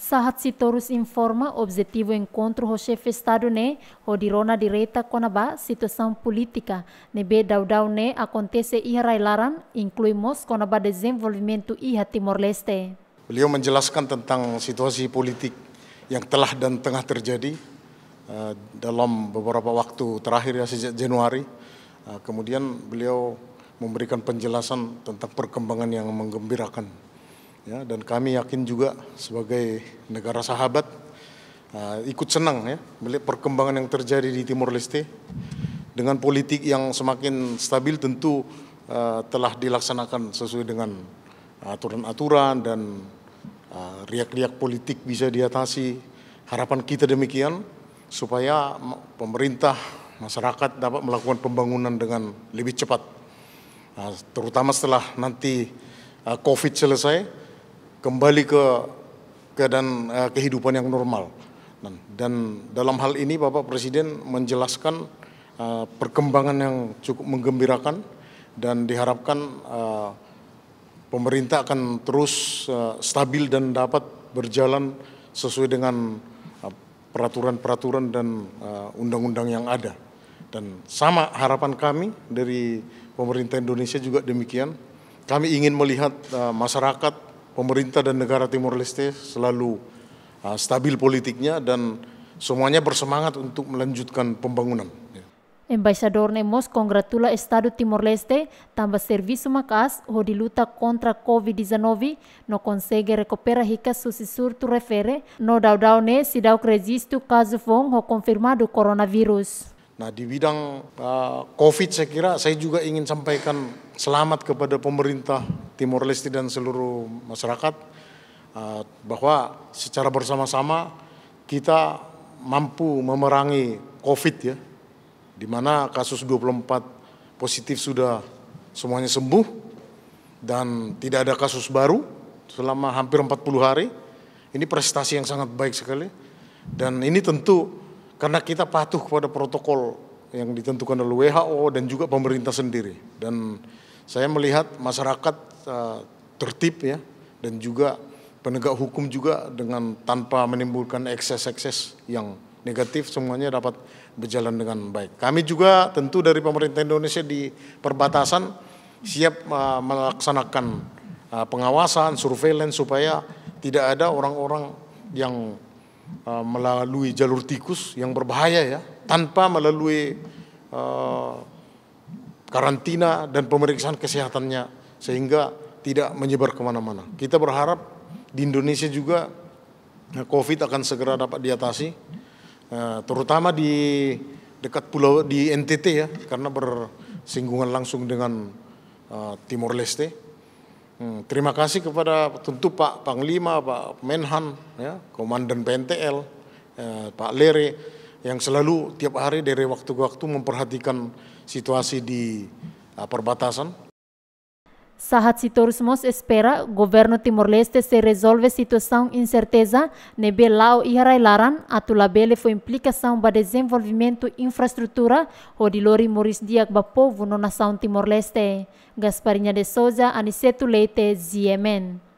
Sahat Torus informa objetivo encontro ho chefe Estado ne, ho dirona direita conaba situação política, nebe daudau ne akontese ia railaran, kona ba desenvolvimento iha Timor-Leste. Beliau menjelaskan tentang situasi politik yang telah dan tengah terjadi uh, dalam beberapa waktu terakhir ya sejak Januari. Uh, kemudian beliau memberikan penjelasan tentang perkembangan yang menggembirakan ya dan kami yakin juga sebagai negara sahabat uh, ikut senang ya melihat perkembangan yang terjadi di Timur Leste dengan politik yang semakin stabil tentu uh, telah dilaksanakan sesuai dengan uh, aturan-aturan dan riak uh, riak-riak politik bisa diatasi harapan kita demikian supaya pemerintah masyarakat dapat melakukan pembangunan dengan lebih cepat uh, terutama setelah nanti COVID selesai kembali ke keadaan eh, kehidupan yang normal. Dan, dalam hal ini Bapak Presiden menjelaskan eh, perkembangan yang cukup menggembirakan dan diharapkan eh, pemerintah akan terus eh, stabil dan dapat berjalan sesuai dengan eh, peraturan-peraturan eh, dan undang-undang eh, yang ada. Dan sama harapan kami dari pemerintah Indonesia juga demikian. Kami ingin melihat uh, masyarakat pemerintah dan negara Timor Leste selalu uh, stabil politiknya dan semuanya bersemangat untuk melanjutkan pembangunan. Embaixador Nemos congratula Estado Timor-Leste tamba serviço ho hodi luta contra COVID-19 no consegue recupera susi surtu refere no daudau ne si dau cresisto caso fon ho confirmado coronavirus. Nah di bidang uh, COVID saya kira saya juga ingin sampaikan selamat kepada pemerintah Timor Leste dan seluruh masyarakat uh, bahwa secara bersama-sama kita mampu memerangi COVID ya, di mana kasus 24 positif sudah semuanya sembuh dan tidak ada kasus baru selama hampir 40 hari. Ini prestasi yang sangat baik sekali dan ini tentu karena kita patuh kepada protokol yang ditentukan oleh WHO dan juga pemerintah sendiri. Dan saya melihat masyarakat uh, tertib ya dan juga penegak hukum juga dengan tanpa menimbulkan ekses-ekses yang negatif semuanya dapat berjalan dengan baik. Kami juga tentu dari pemerintah Indonesia di perbatasan siap uh, melaksanakan uh, pengawasan, surveillance supaya tidak ada orang-orang yang Uh, melalui jalur tikus yang berbahaya ya, tanpa melalui uh, karantina dan pemeriksaan kesehatannya sehingga tidak menyebar kemana-mana. Kita berharap di Indonesia juga uh, COVID akan segera dapat diatasi, uh, terutama di dekat pulau di NTT ya, karena bersinggungan langsung dengan uh, Timor Leste. Hmm, terima kasih kepada tentu Pak Panglima, Pak Menhan, ya, Komandan PNTL, ya, Pak Lere yang selalu tiap hari dari waktu ke waktu memperhatikan situasi di uh, perbatasan Sahatsitorismos espera governo timor-leste se resolve situação incerteza nebelau e harailaran labele foi implicação ba desenvolvimento infraestrutura rodilori moris diak ba povo no nação timor-leste. Gasparinha de Souza, Aniceto Leite, Ziemen.